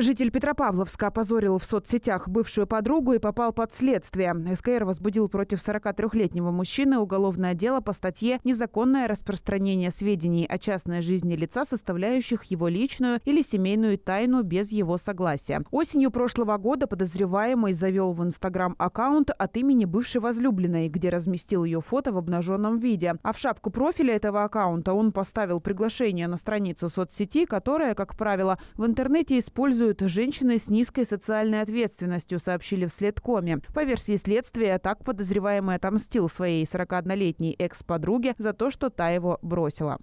Житель Петропавловска опозорил в соцсетях бывшую подругу и попал под следствие. СКР возбудил против 43-летнего мужчины уголовное дело по статье «Незаконное распространение сведений о частной жизни лица, составляющих его личную или семейную тайну без его согласия». Осенью прошлого года подозреваемый завел в Инстаграм аккаунт от имени бывшей возлюбленной, где разместил ее фото в обнаженном виде. А в шапку профиля этого аккаунта он поставил приглашение на страницу соцсети, которая, как правило, в интернете использует работают женщины с низкой социальной ответственностью, сообщили в Следкоме. По версии следствия, так подозреваемый отомстил своей 41-летней экс-подруге за то, что та его бросила.